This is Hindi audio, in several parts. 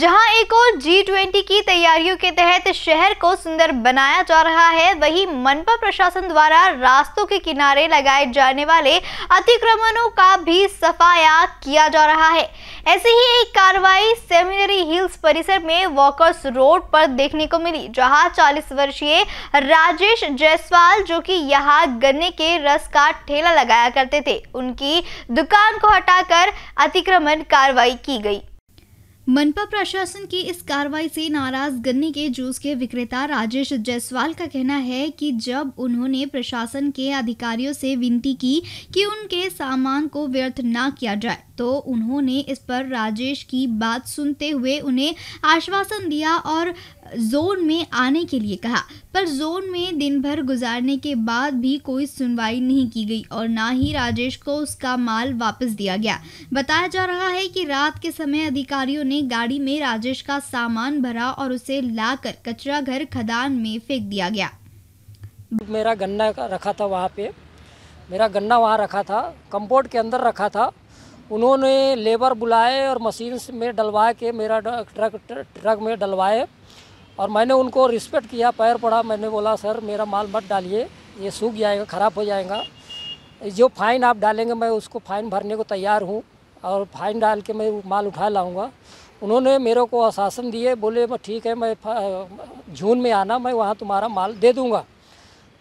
जहां एक और जी ट्वेंटी की तैयारियों के तहत शहर को सुंदर बनाया जा रहा है वहीं मनपा प्रशासन द्वारा रास्तों के किनारे लगाए जाने वाले अतिक्रमणों का भी सफाया किया जा रहा है ऐसे ही एक कार्रवाई सेमिनरी हिल्स परिसर में वॉकर्स रोड पर देखने को मिली जहां 40 वर्षीय राजेश जायसवाल जो कि यहां गन्ने के रस का ठेला लगाया करते थे उनकी दुकान को हटाकर अतिक्रमण कार्रवाई की गई मनपा प्रशासन की इस कार्रवाई से नाराज गन्ने के जूस के विक्रेता राजेश जायसवाल का कहना है कि जब उन्होंने प्रशासन के अधिकारियों से विनती की कि उनके सामान को व्यर्थ ना किया जाए तो उन्होंने इस पर राजेश की बात सुनते हुए उन्हें आश्वासन दिया और जोन में आने के लिए कहा पर जोन में दिन भर गुजारने के बाद भी कोई सुनवाई नहीं की गई और ना ही राजेश को उसका माल वापस दिया गया बताया जा रहा है कि रात के समय अधिकारियों ने गाड़ी में राजेश का सामान भरा और उसे लाकर कचरा घर खदान में फेंक दिया गया मेरा गन्ना रखा था वहाँ पे मेरा गन्ना वहाँ रखा था कंपोर्ट के अंदर रखा था उन्होंने लेबर बुलाए और मशीन में डलवा के मेरा ट्रक ट्रक में डलवाए और मैंने उनको रिस्पेक्ट किया पैर पड़ा मैंने बोला सर मेरा माल मत डालिए ये सूख जाएगा ख़राब हो जाएगा जो फ़ाइन आप डालेंगे मैं उसको फ़ाइन भरने को तैयार हूँ और फाइन डाल के मैं माल उठा लाऊँगा उन्होंने मेरे को आश्वासन दिए बोले ठीक है मैं जून में आना मैं वहाँ तुम्हारा माल दे दूँगा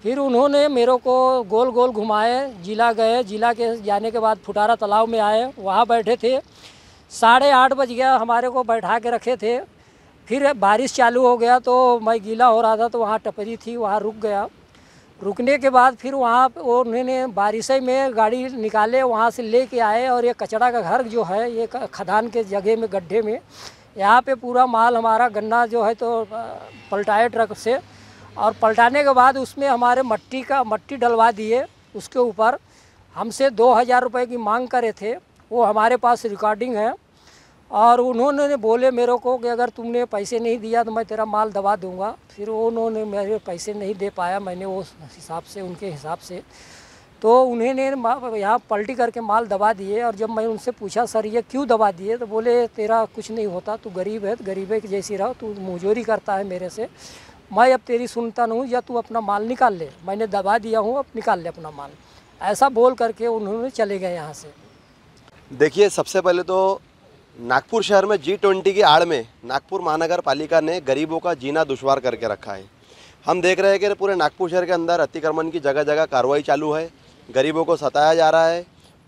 फिर उन्होंने मेरे को गोल गोल घुमाए जिला गए जिला के जाने के बाद फुटारा तालाब में आए वहाँ बैठे थे साढ़े आठ बज गया हमारे को बैठा के रखे थे फिर बारिश चालू हो गया तो मैं गीला हो रहा था तो वहाँ टपरी थी वहाँ रुक गया रुकने के बाद फिर वहाँ उन्होंने बारिश में गाड़ी निकाले वहाँ से ले के आए और ये कचरा का घर जो है ये खदान के जगह में गड्ढे में यहाँ पे पूरा माल हमारा गन्ना जो है तो पलटाए ट्रक से और पलटाने के बाद उसमें हमारे मट्टी का मट्टी डलवा दिए उसके ऊपर हमसे दो हज़ार रुपये की मांग करे थे वो हमारे पास रिकॉर्डिंग है और उन्होंने बोले मेरे को कि अगर तुमने पैसे नहीं दिया तो मैं तेरा माल दबा दूंगा फिर उन्होंने मेरे पैसे नहीं दे पाया मैंने वो हिसाब से उनके हिसाब से तो उन्होंने यहाँ पलटी करके माल दबा दिए और जब मैं उनसे पूछा सर ये क्यों दबा दिए तो बोले तेरा कुछ नहीं होता तू गरीब है तो गरीबे की जैसी रहो तू मजोरी करता है मेरे से मैं अब तेरी सुनता नहीं या तू अपना माल निकाल ले मैंने दबा दिया हूँ अब निकाल ले अपना माल ऐसा बोल करके उन्होंने चले गए यहाँ से देखिए सबसे पहले तो नागपुर शहर में जी ट्वेंटी की आड़ में नागपुर महानगर पालिका ने गरीबों का जीना दुशवार करके रखा है हम देख रहे हैं कि पूरे नागपुर शहर के अंदर अतिक्रमण की जगह जगह कार्रवाई चालू है गरीबों को सताया जा रहा है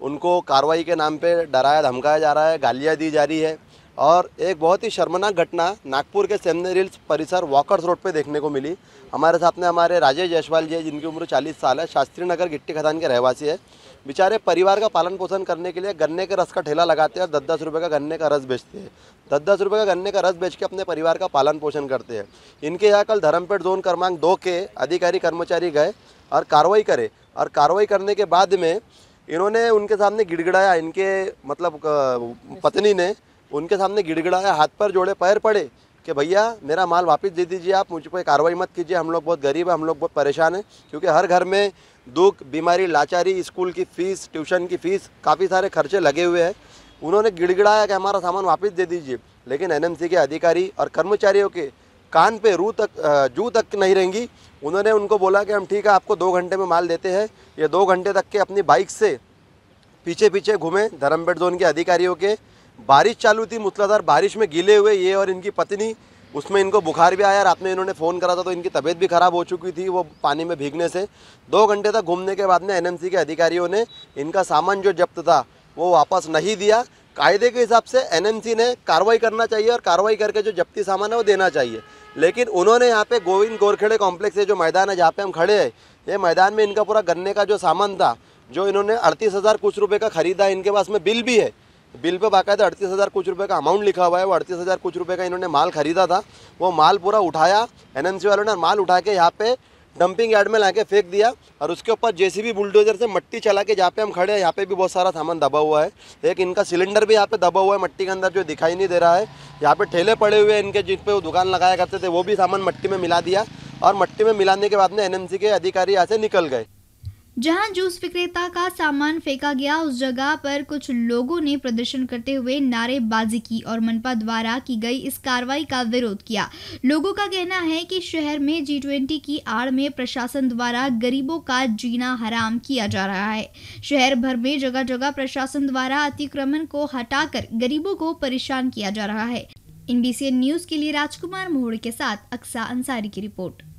उनको कार्रवाई के नाम पे डराया धमकाया जा रहा है गालियाँ दी जा रही है और एक बहुत ही शर्मनाक घटना नागपुर के सेमने रिल्स परिसर वॉकर्स रोड पे देखने को मिली हमारे साथ में हमारे राजेश जयसवाल जी जिनकी उम्र 40 साल है शास्त्री नगर गिट्टी खदान के रहवासी है बेचारे परिवार का पालन पोषण करने के लिए गन्ने के रस का ठेला लगाते हैं और दस दस रुपये का गन्ने का रस बेचते हैं दस दस रुपये का गन्ने का रस बेच के अपने परिवार का पालन पोषण करते हैं इनके यहाँ कल धर्मपेट जोन क्रमांक दो के अधिकारी कर्मचारी गए और कार्रवाई करे और कार्रवाई करने के बाद में इन्होंने उनके सामने गिड़गिड़ाया इनके मतलब पत्नी ने उनके सामने गिड़गिड़ाया हाथ पर जोड़े पैर पड़े कि भैया मेरा माल वापस दे दीजिए आप मुझ पर कार्रवाई मत कीजिए हम लोग बहुत गरीब हैं हम लोग बहुत परेशान हैं क्योंकि हर घर में दुख बीमारी लाचारी स्कूल की फ़ीस ट्यूशन की फ़ीस काफ़ी सारे खर्चे लगे हुए हैं उन्होंने गिड़गिड़ाया कि हमारा सामान वापस दे दीजिए लेकिन एन के अधिकारी और कर्मचारियों के कान पे रू तक जू तक नहीं रहेंगी उन्होंने उनको बोला कि हम ठीक है आपको दो घंटे में माल देते हैं ये दो घंटे तक के अपनी बाइक से पीछे पीछे घूमें धर्मपेट जोन के अधिकारियों के बारिश चालू थी मूसलाधार बारिश में गिले हुए ये और इनकी पत्नी उसमें इनको बुखार भी आया रात में इन्होंने फ़ोन करा था तो इनकी तबीयत भी ख़राब हो चुकी थी वो पानी में भीगने से दो घंटे तक घूमने के बाद में एनएमसी के अधिकारियों ने इनका सामान जो जब्त था वो वापस नहीं दिया कायदे के हिसाब से एनएमसी ने कार्रवाई करना चाहिए और कार्रवाई करके जो जब्ती सामान है वो देना चाहिए लेकिन उन्होंने यहाँ पे गोविंद गोरखेड़े कॉम्प्लेक्स है जो मैदान है जहाँ पे हम खड़े हैं ये मैदान में इनका पूरा गन्ने का जो सामान था जो इन्होंने अड़तीस हज़ार कुछ रुपये का ख़रीदा इनके पास में बिल भी है बिल पे बाकायदा अड़तीस हज़ार कुछ रुपए का अमाउंट लिखा हुआ है वो अड़तीस हज़ार कुछ रुपए का इन्होंने माल खरीदा था वो माल पूरा उठाया एनएमसी वालों ने माल उठा के यहाँ पे डंपिंग यार्ड में ला के फेंक दिया और उसके ऊपर जेसीबी बुलडोजर से मट्टी चला के जहाँ पे हम खड़े हैं यहाँ पे भी बहुत सारा सामान दबा हुआ है एक इनका सिलेंडर भी यहाँ पे दबा हुआ है मट्टी के अंदर जो दिखाई नहीं दे रहा है यहाँ पे ठेले पड़े हुए हैं इनके जिन पे वो दुकान लगाया करते थे वो भी सामान मट्टी में मिला दिया और मट्टी में मिलाने के बाद में एन के अधिकारी यहाँ से निकल गए जहां जूस विक्रेता का सामान फेंका गया उस जगह पर कुछ लोगों ने प्रदर्शन करते हुए नारेबाजी की और मनपा द्वारा की गई इस कार्रवाई का विरोध किया लोगों का कहना है कि शहर में जी ट्वेंटी की आड़ में प्रशासन द्वारा गरीबों का जीना हराम किया जा रहा है शहर भर में जगह जगह प्रशासन द्वारा अतिक्रमण को हटाकर गरीबों को परेशान किया जा रहा है एनबीसी न्यूज के लिए राजकुमार मोहड़ के साथ अक्सा अंसारी की रिपोर्ट